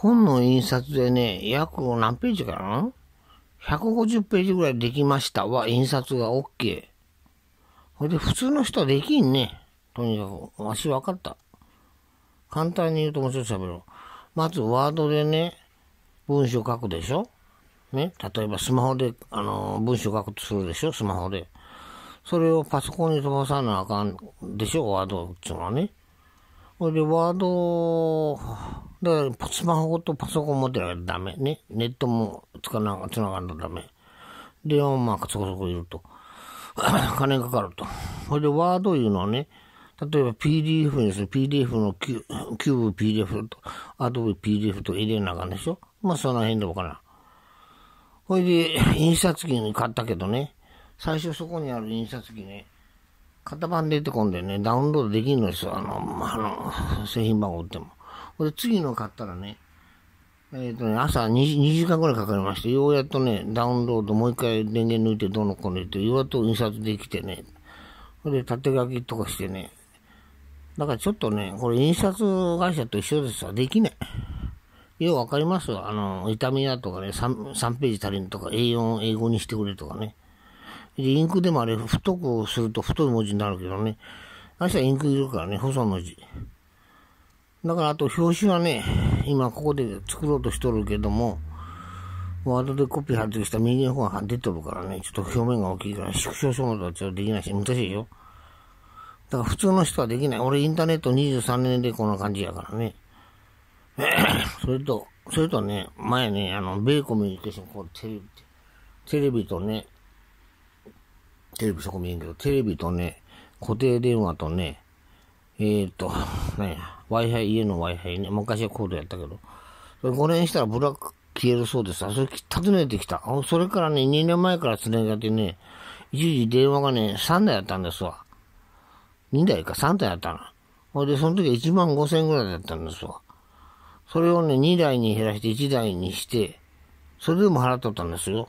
本の印刷でね、約何ページかな ?150 ページぐらいできましたは印刷が OK。ほいで普通の人はできんね。とにかく、わし分かった。簡単に言うともうちょっと喋ろう。まずワードでね、文章書くでしょね。例えばスマホで、あの、文章書くとするでしょスマホで。それをパソコンに飛ばさなあかんでしょワードっていうのはね。ほいで、ワードだからスマホとパソコン持ってないとダメね。ネットもつかな、つながんとダメ。電話もまあそこそこいると。金かかると。それでワードいうのはね、例えば PDF にする。PDF のキュキューブ PDF と、アド o PDF と入れなあかんでしょ。まあその辺でわからん。ほいで、印刷機に買ったけどね、最初そこにある印刷機ね、型番出てこんでね、ダウンロードできんのですよ。あの、まあ、あの、製品番号売っても。これ次の買ったらね、えっ、ー、とね、朝 2, 2時間ぐらいかかりまして、ようやっとね、ダウンロード、もう一回電源抜いてどうのこうのって、ようやっと印刷できてね、それで縦書きとかしてね、だからちょっとね、これ印刷会社と一緒ですわ、できない。ようわかりますわ。あの、痛みだとかね3、3ページ足りんとか、A4 英語にしてくれとかね。で、インクでもあれ、太くすると太い文字になるけどね。明日インクいるからね、細文字。だからあと表紙はね、今ここで作ろうとしとるけども、ワードでコピーてした右の方が出てるからね、ちょっと表面が大きいから縮小するのとはちょっとできないし、難しいよ。だから普通の人はできない。俺インターネット23年でこんな感じやからね。それと、それとね、前ね、あの、米コミュニケーション、こう、テレビ、テレビとね、テレビそこ見えんけど、テレビとね、固定電話とね、えー、っと、何や、Wi-Fi、家の Wi-Fi ね。昔はコードやったけど。それ5年したらブラック消えるそうです。あ、それ尋ねてきた。それからね、2年前から繋ながってね、一時電話がね、3台やったんですわ。2台か、3台やったな。ほいで、その時は1万5千ぐらいだったんですわ。それをね、2台に減らして1台にして、それでも払っとったんですよ。